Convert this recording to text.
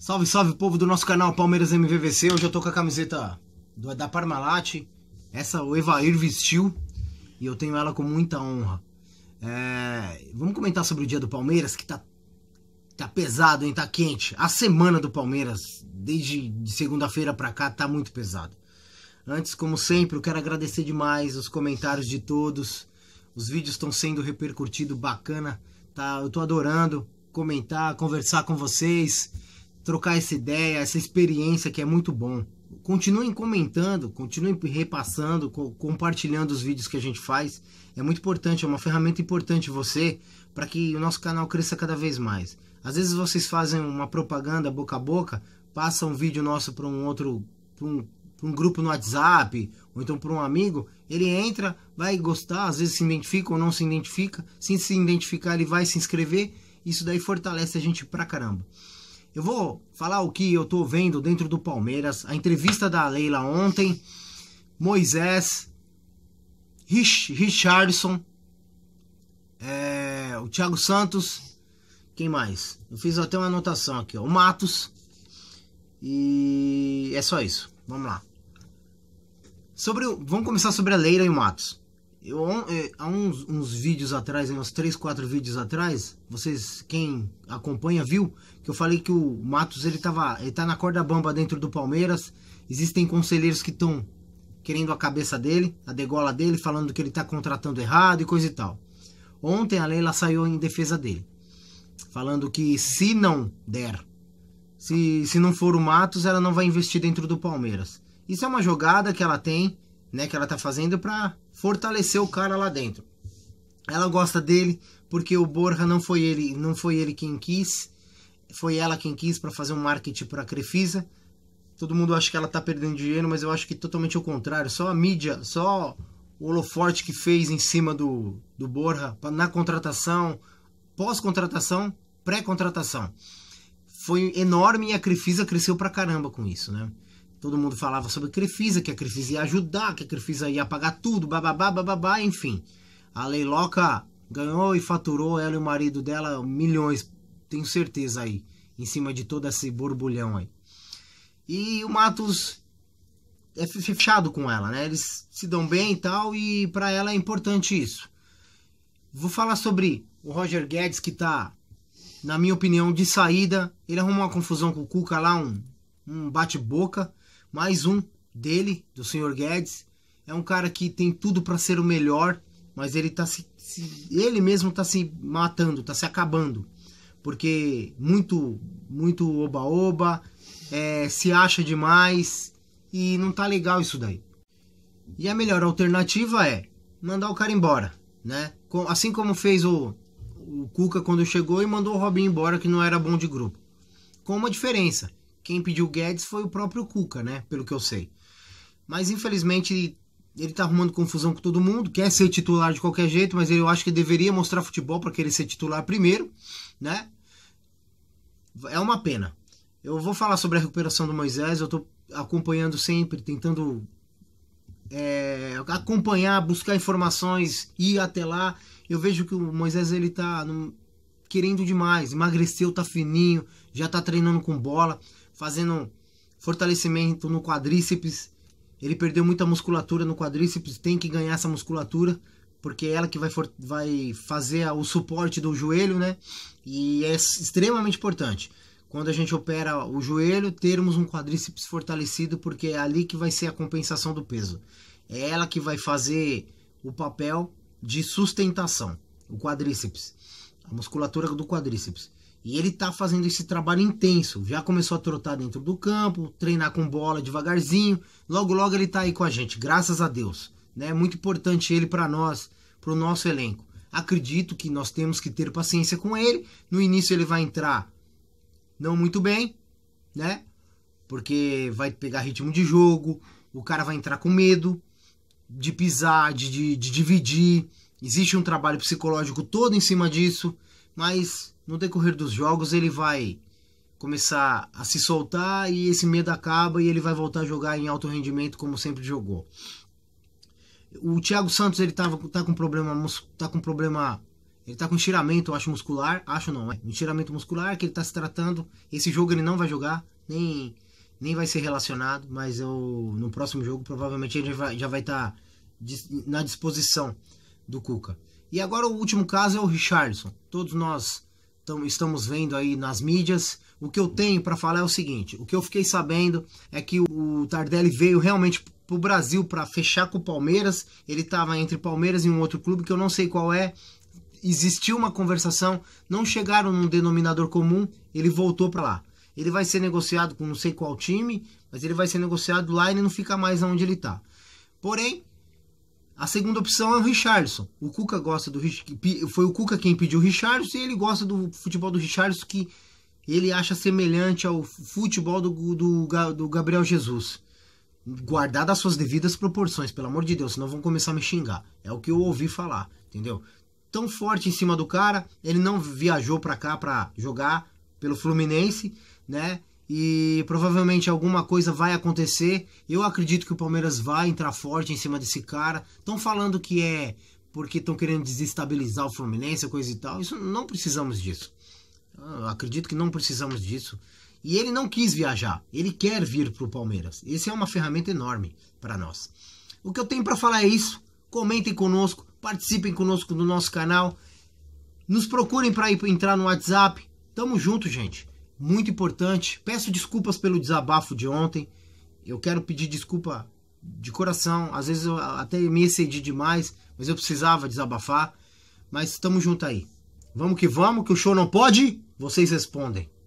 Salve, salve povo do nosso canal Palmeiras MVVC. Hoje eu tô com a camiseta do, da Parmalat. Essa o Evair vestiu e eu tenho ela com muita honra. É, vamos comentar sobre o dia do Palmeiras que tá, tá pesado, hein? Tá quente. A semana do Palmeiras, desde segunda-feira pra cá, tá muito pesado. Antes, como sempre, eu quero agradecer demais os comentários de todos. Os vídeos estão sendo repercutidos bacana. Tá, eu tô adorando comentar, conversar com vocês trocar essa ideia, essa experiência que é muito bom. Continuem comentando, continuem repassando, co compartilhando os vídeos que a gente faz. É muito importante, é uma ferramenta importante você para que o nosso canal cresça cada vez mais. Às vezes vocês fazem uma propaganda boca a boca, passam um vídeo nosso para um outro, para um, um, grupo no WhatsApp, ou então para um amigo, ele entra, vai gostar, às vezes se identifica ou não se identifica. Se se identificar, ele vai se inscrever. Isso daí fortalece a gente pra caramba. Eu vou falar o que eu tô vendo dentro do Palmeiras. A entrevista da Leila ontem. Moisés. Rich, Richardson. É, o Thiago Santos. Quem mais? Eu fiz até uma anotação aqui, ó. O Matos. E é só isso. Vamos lá. Sobre o, vamos começar sobre a Leila e o Matos. Eu, eh, há uns, uns, vídeos atrás, uns 3, 4 vídeos atrás, vocês, quem acompanha, viu que eu falei que o Matos ele, tava, ele tá na corda bamba dentro do Palmeiras. Existem conselheiros que estão querendo a cabeça dele, a degola dele, falando que ele tá contratando errado e coisa e tal. Ontem a Leila saiu em defesa dele, falando que se não der, se, se não for o Matos, ela não vai investir dentro do Palmeiras. Isso é uma jogada que ela tem né, que ela tá fazendo para fortalecer o cara lá dentro. Ela gosta dele porque o Borja não foi ele, não foi ele quem quis, foi ela quem quis para fazer um marketing para a Crefisa. Todo mundo acha que ela tá perdendo dinheiro, mas eu acho que totalmente o contrário. Só a mídia, só o holoforte que fez em cima do, do Borja na contratação, pós-contratação, pré-contratação. Foi enorme e a Crefisa cresceu pra caramba com isso, né? Todo mundo falava sobre a Crefisa, que a Crefisa ia ajudar, que a Crefisa ia pagar tudo, bababá, bababá, enfim. A Leiloca ganhou e faturou, ela e o marido dela, milhões, tenho certeza aí, em cima de todo esse borbulhão aí. E o Matos é fechado com ela, né? Eles se dão bem e tal, e para ela é importante isso. Vou falar sobre o Roger Guedes, que tá, na minha opinião, de saída. Ele arrumou uma confusão com o Cuca lá, um, um bate-boca mais um dele, do senhor Guedes. É um cara que tem tudo para ser o melhor, mas ele tá se, se, ele mesmo tá se matando, tá se acabando. Porque muito muito oba-oba, é, se acha demais e não tá legal isso daí. E a melhor alternativa é mandar o cara embora, né? Assim como fez o, o Cuca quando chegou e mandou o Robinho embora que não era bom de grupo. Com uma diferença, quem pediu o Guedes foi o próprio Cuca, né? Pelo que eu sei. Mas infelizmente ele tá arrumando confusão com todo mundo, quer ser titular de qualquer jeito, mas eu acho que deveria mostrar futebol para querer ser titular primeiro, né? É uma pena. Eu vou falar sobre a recuperação do Moisés, eu tô acompanhando sempre, tentando é, acompanhar, buscar informações, ir até lá. Eu vejo que o Moisés ele tá num, querendo demais, emagreceu, tá fininho, já tá treinando com bola fazendo fortalecimento no quadríceps. Ele perdeu muita musculatura no quadríceps, tem que ganhar essa musculatura, porque é ela que vai, vai fazer o suporte do joelho, né? E é extremamente importante. Quando a gente opera o joelho, termos um quadríceps fortalecido, porque é ali que vai ser a compensação do peso. É ela que vai fazer o papel de sustentação, o quadríceps, a musculatura do quadríceps. E ele tá fazendo esse trabalho intenso. Já começou a trotar dentro do campo, treinar com bola devagarzinho. Logo, logo ele tá aí com a gente, graças a Deus. Né? Muito importante ele para nós, para o nosso elenco. Acredito que nós temos que ter paciência com ele. No início ele vai entrar não muito bem, né? Porque vai pegar ritmo de jogo, o cara vai entrar com medo de pisar, de, de, de dividir. Existe um trabalho psicológico todo em cima disso mas no decorrer dos jogos ele vai começar a se soltar e esse medo acaba e ele vai voltar a jogar em alto rendimento como sempre jogou. O Thiago Santos ele tava, tá com problema tá com problema ele tá com estiramento, eu acho muscular, acho não, é estiramento muscular que ele tá se tratando. Esse jogo ele não vai jogar, nem nem vai ser relacionado, mas eu, no próximo jogo provavelmente ele já vai estar tá na disposição do Cuca. E agora o último caso é o Richardson. Todos nós estamos vendo aí nas mídias. O que eu tenho para falar é o seguinte: o que eu fiquei sabendo é que o Tardelli veio realmente para o Brasil para fechar com o Palmeiras. Ele estava entre Palmeiras e um outro clube que eu não sei qual é. Existiu uma conversação, não chegaram num denominador comum. Ele voltou para lá. Ele vai ser negociado com não sei qual time, mas ele vai ser negociado lá e ele não fica mais onde ele está. Porém, a segunda opção é o Richardson. O Cuca gosta do foi o Cuca quem pediu o Richardson e ele gosta do futebol do Richardson que ele acha semelhante ao futebol do, do, do Gabriel Jesus. Guardado as suas devidas proporções, pelo amor de Deus, senão vão começar a me xingar. É o que eu ouvi falar, entendeu? Tão forte em cima do cara, ele não viajou para cá para jogar pelo Fluminense, né? e provavelmente alguma coisa vai acontecer. Eu acredito que o Palmeiras vai entrar forte em cima desse cara. Estão falando que é porque estão querendo desestabilizar o Fluminense, coisa e tal. Isso não precisamos disso. Eu acredito que não precisamos disso. E ele não quis viajar, ele quer vir para o Palmeiras. Essa é uma ferramenta enorme para nós. O que eu tenho para falar é isso. Comentem conosco, participem conosco no nosso canal, nos procurem para entrar no WhatsApp. Tamo junto, gente muito importante. Peço desculpas pelo desabafo de ontem. Eu quero pedir desculpa de coração. Às vezes eu até me excedi demais, mas eu precisava desabafar. Mas estamos junto aí. Vamos que vamos, que o show não pode? Vocês respondem.